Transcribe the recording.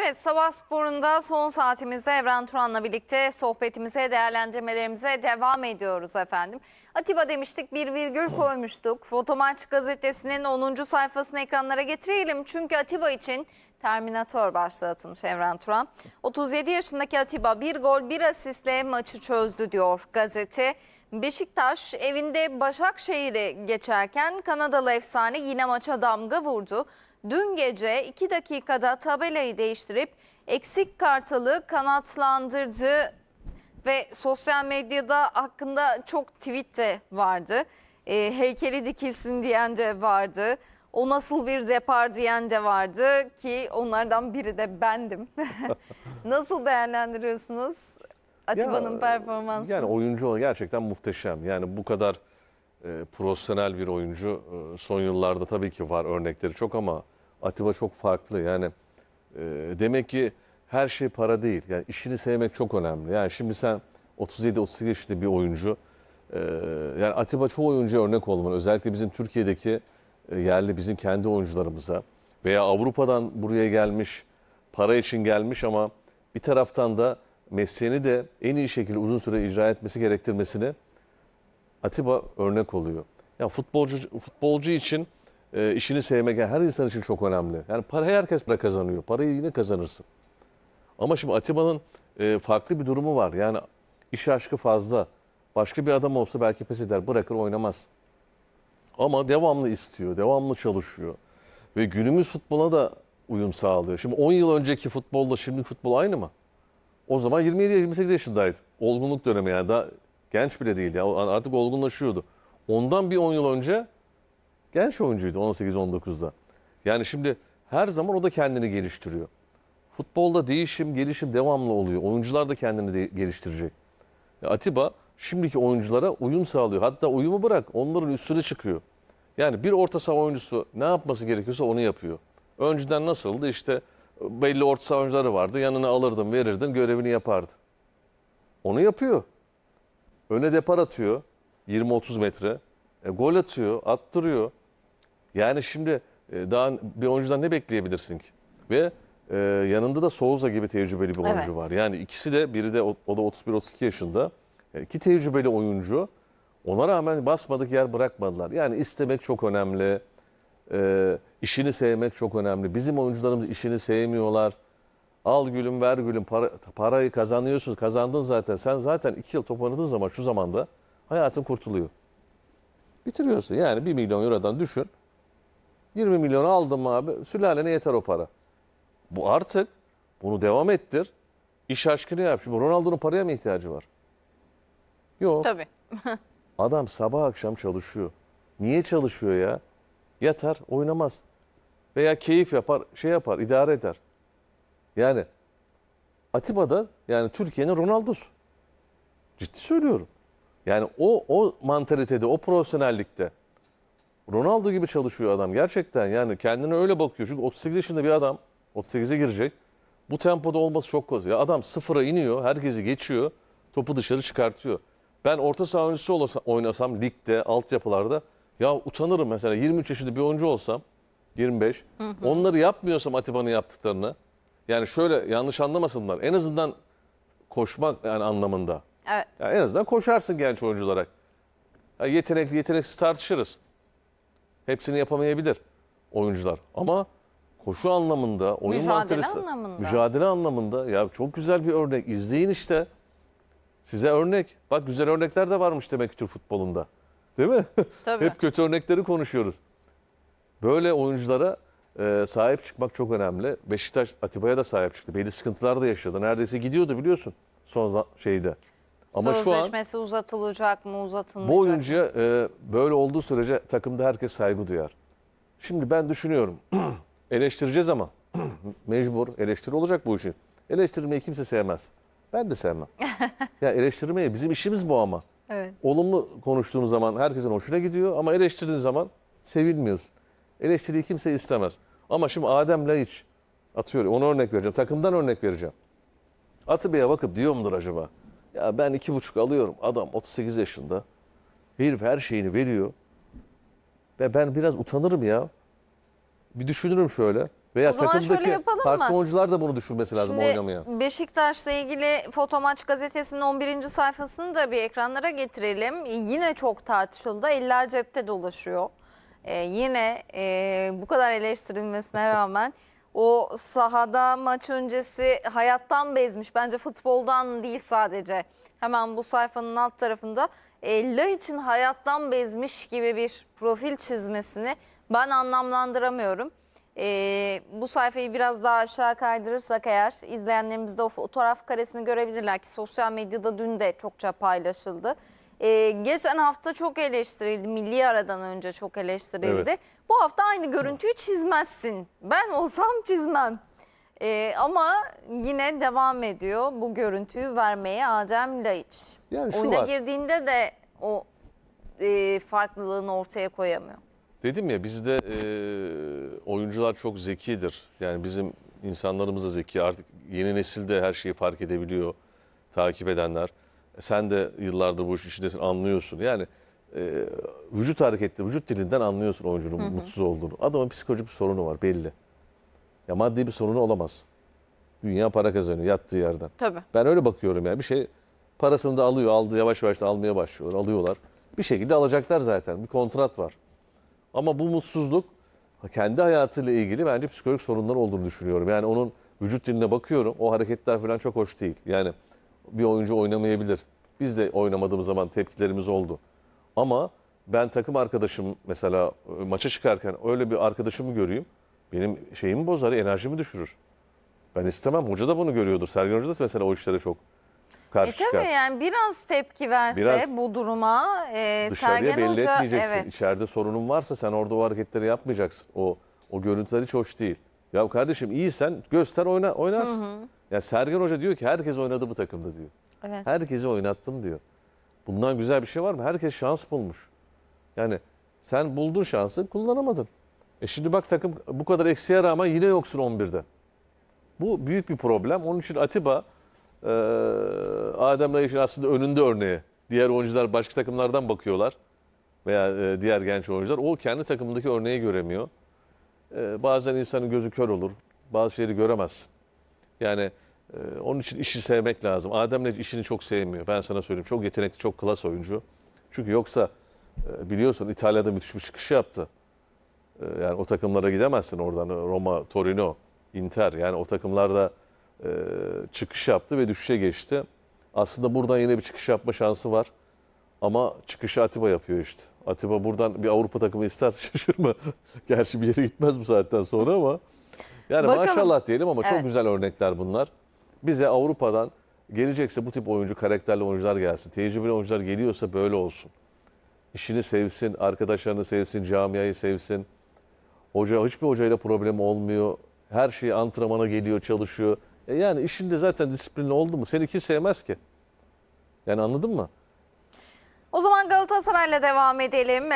Evet sabah sporunda son saatimizde Evren Turan'la birlikte sohbetimize, değerlendirmelerimize devam ediyoruz efendim. Atiba demiştik bir virgül koymuştuk. Fotomaç gazetesinin 10. sayfasını ekranlara getirelim. Çünkü Atiba için Terminator başlatılmış Evren Turan. 37 yaşındaki Atiba bir gol bir asistle maçı çözdü diyor gazete. Beşiktaş evinde Başakşehir'i geçerken Kanadalı efsane yine maça damga vurdu dün gece 2 dakikada tabelayı değiştirip eksik kartalı kanatlandırdı ve sosyal medyada hakkında çok tweet de vardı. E, heykeli dikilsin diyen de vardı. O nasıl bir depar diyen de vardı ki onlardan biri de bendim. nasıl değerlendiriyorsunuz Atiba'nın ya, e, performansını? Yani oyuncu gerçekten muhteşem. Yani bu kadar e, profesyonel bir oyuncu e, son yıllarda tabii ki var örnekleri çok ama Atiba çok farklı. Yani e, demek ki her şey para değil. Yani işini sevmek çok önemli. Yani şimdi sen 37-38 yaşında bir oyuncu. E, yani Atiba çoğu oyuncuya örnek olmalı. Özellikle bizim Türkiye'deki e, yerli bizim kendi oyuncularımıza veya Avrupa'dan buraya gelmiş, para için gelmiş ama bir taraftan da mesleğini de en iyi şekilde uzun süre icra etmesi gerektirmesini Atiba örnek oluyor. Ya yani futbolcu futbolcu için e, işini sevmek her insan için çok önemli. Yani parayı herkes bile kazanıyor. Parayı yine kazanırsın. Ama şimdi Atiba'nın e, farklı bir durumu var. Yani iş aşkı fazla. Başka bir adam olsa belki pes eder, bırakır oynamaz. Ama devamlı istiyor, devamlı çalışıyor. Ve günümüz futbola da uyum sağlıyor. Şimdi 10 yıl önceki futbolla şimdi futbol aynı mı? O zaman 27-28 yaşındaydı. Olgunluk dönemi yani daha genç bile değil ya artık olgunlaşıyordu. Ondan bir 10 yıl önce genç oyuncuydu 18-19'da. Yani şimdi her zaman o da kendini geliştiriyor. Futbolda değişim, gelişim devamlı oluyor. Oyuncular da kendini de geliştirecek. E, Atiba şimdiki oyunculara uyum sağlıyor. Hatta uyumu bırak onların üstüne çıkıyor. Yani bir orta saha oyuncusu ne yapması gerekiyorsa onu yapıyor. Önceden nasıldı işte e, belli orta saha oyuncuları vardı. Yanına alırdım, verirdim, görevini yapardı. Onu yapıyor. Öne depar atıyor 20-30 metre. E, gol atıyor, attırıyor. Yani şimdi e, daha bir oyuncudan ne bekleyebilirsin ki? Ve e, yanında da Souza gibi tecrübeli bir oyuncu evet. var. Yani ikisi de biri de o, o da 31-32 yaşında. İki e, tecrübeli oyuncu. Ona rağmen basmadık yer bırakmadılar. Yani istemek çok önemli. E, işini sevmek çok önemli. Bizim oyuncularımız işini sevmiyorlar. Al gülüm ver gülüm para, parayı kazanıyorsun kazandın zaten. Sen zaten iki yıl top oynadığın zaman şu zamanda hayatın kurtuluyor. Bitiriyorsun yani bir milyon eurodan düşün. 20 milyonu aldım abi. Sülalene yeter o para. Bu artık bunu devam ettir. İş aşkını yap. Şimdi Ronaldo'nun paraya mı ihtiyacı var? Yok. Tabii. Adam sabah akşam çalışıyor. Niye çalışıyor ya? Yatar, oynamaz. Veya keyif yapar, şey yapar, idare eder. Yani Atiba'da yani Türkiye'nin Ronaldo'su. Ciddi söylüyorum. Yani o o mantalitede, o profesyonellikte Ronaldo gibi çalışıyor adam gerçekten. Yani kendine öyle bakıyor. Çünkü 38 yaşında bir adam 38'e girecek. Bu tempoda olması çok kolay. Ya adam sıfıra iniyor, herkesi geçiyor, topu dışarı çıkartıyor. Ben orta saha oyuncusu olasa, oynasam ligde, altyapılarda ya utanırım mesela 23 yaşında bir oyuncu olsam 25. Hı hı. Onları yapmıyorsam Atiba'nın yaptıklarını. Yani şöyle yanlış anlamasınlar. En azından koşmak yani anlamında. Evet. Yani en azından koşarsın genç oyuncu olarak. Yani yetenekli yeteneksiz tartışırız. Hepsini yapamayabilir oyuncular. Ama koşu anlamında, oyun mücadele mantarısı, anlamında. mücadele anlamında ya çok güzel bir örnek. izleyin işte. Size örnek. Bak güzel örnekler de varmış demek ki Türk futbolunda. Değil mi? Tabii. Hep kötü örnekleri konuşuyoruz. Böyle oyunculara e, sahip çıkmak çok önemli. Beşiktaş Atiba'ya da sahip çıktı. Belli sıkıntılar da yaşadı. Neredeyse gidiyordu biliyorsun son şeyde. Ama Sözleşmesi şu an, uzatılacak mı uzatılmayacak Bu oyuncuya e, böyle olduğu sürece takımda herkes saygı duyar. Şimdi ben düşünüyorum eleştireceğiz ama mecbur eleştiri olacak bu işi. Eleştirmeyi kimse sevmez. Ben de sevmem. ya eleştirmeyi bizim işimiz bu ama. Evet. Olumlu konuştuğumuz zaman herkesin hoşuna gidiyor ama eleştirdiğin zaman sevilmiyorsun. Eleştiriyi kimse istemez. Ama şimdi Adem hiç atıyor. onu örnek vereceğim. Takımdan örnek vereceğim. Atı Bey'e bakıp diyor mudur acaba? Ya ben iki buçuk alıyorum. Adam 38 yaşında. Herif her şeyini veriyor. Ve ben biraz utanırım ya. Bir düşünürüm şöyle. Veya o takımdaki yapalım farklı oyuncular da bunu düşünmesi lazım Şimdi oynamaya. Beşiktaş'la ilgili Fotomaç gazetesinin 11. sayfasını da bir ekranlara getirelim. Yine çok tartışıldı. Eller cepte dolaşıyor. Ee, yine e, bu kadar eleştirilmesine rağmen O sahada maç öncesi hayattan bezmiş. Bence futboldan değil sadece. Hemen bu sayfanın alt tarafında Ella için hayattan bezmiş gibi bir profil çizmesini ben anlamlandıramıyorum. Ee, bu sayfayı biraz daha aşağı kaydırırsak eğer izleyenlerimiz de o fotoğraf karesini görebilirler ki sosyal medyada dün de çokça paylaşıldı. Ee, geçen hafta çok eleştirildi. Milli aradan önce çok eleştirildi. Evet. Bu hafta aynı görüntüyü çizmezsin. Ben olsam çizmem. Ee, ama yine devam ediyor bu görüntüyü vermeye Adem Laiç. Yani Oyuna var. girdiğinde de o e, farklılığını ortaya koyamıyor. Dedim ya bizde e, oyuncular çok zekidir. Yani bizim insanlarımız da zeki. Artık yeni nesilde her şeyi fark edebiliyor takip edenler. E, sen de yıllardır bu işin içindesin anlıyorsun. Yani e, vücut hareketli, vücut dilinden anlıyorsun oyuncunun hı hı. mutsuz olduğunu. Adamın psikolojik bir sorunu var belli. Ya maddi bir sorunu olamaz. Dünya para kazanıyor yattığı yerden. Tabii. Ben öyle bakıyorum yani bir şey parasını da alıyor, aldı yavaş yavaş da almaya başlıyor, alıyorlar. Bir şekilde alacaklar zaten. Bir kontrat var. Ama bu mutsuzluk kendi hayatıyla ilgili bence psikolojik sorunlar olduğunu düşünüyorum. Yani onun vücut diline bakıyorum. O hareketler falan çok hoş değil. Yani bir oyuncu oynamayabilir. Biz de oynamadığımız zaman tepkilerimiz oldu. Ama ben takım arkadaşım mesela e, maça çıkarken öyle bir arkadaşımı göreyim. Benim şeyimi bozar, enerjimi düşürür. Ben istemem. Hoca da bunu görüyordur. Sergen Hoca da mesela o işlere çok karşı e, çıkar. yani biraz tepki verse biraz bu duruma e, dışarıya Sergen belli Hoca, etmeyeceksin. Evet. İçeride sorunun varsa sen orada o hareketleri yapmayacaksın. O o görüntüler hiç hoş değil. Ya kardeşim iyi sen göster oyna oynarsın. Hı hı. Ya Sergen Hoca diyor ki herkes oynadı bu takımda diyor. Evet. Herkesi oynattım diyor. Bundan güzel bir şey var mı? Herkes şans bulmuş. Yani sen buldun şansı kullanamadın. E şimdi bak takım bu kadar eksiğe rağmen yine yoksun 11'de. Bu büyük bir problem. Onun için Atiba e, Adem'le aslında önünde örneği. Diğer oyuncular başka takımlardan bakıyorlar. Veya e, diğer genç oyuncular. O kendi takımındaki örneği göremiyor. E, bazen insanın gözü kör olur. Bazı şeyleri göremezsin. Yani e, onun için işi sevmek lazım. Adem Necat işini çok sevmiyor. Ben sana söyleyeyim. Çok yetenekli, çok klas oyuncu. Çünkü yoksa e, biliyorsun İtalya'da müthiş bir çıkış yaptı. E, yani o takımlara gidemezsin oradan. Roma, Torino, Inter. Yani o takımlarda e, çıkış yaptı ve düşüşe geçti. Aslında buradan yine bir çıkış yapma şansı var. Ama çıkışı Atiba yapıyor işte. Atiba buradan bir Avrupa takımı ister şaşırma. Gerçi bir yere gitmez bu saatten sonra ama yani Bakalım. maşallah diyelim ama çok evet. güzel örnekler bunlar. Bize Avrupa'dan gelecekse bu tip oyuncu karakterli oyuncular gelsin. Tecrübeli oyuncular geliyorsa böyle olsun. İşini sevsin, arkadaşlarını sevsin, camiayı sevsin. Hoca hiçbir hocayla problem olmuyor. Her şeyi antrenmana geliyor, çalışıyor. E yani işinde zaten disiplinli oldu mu seni kim sevmez ki? Yani anladın mı? O zaman Galatasaray'la devam edelim.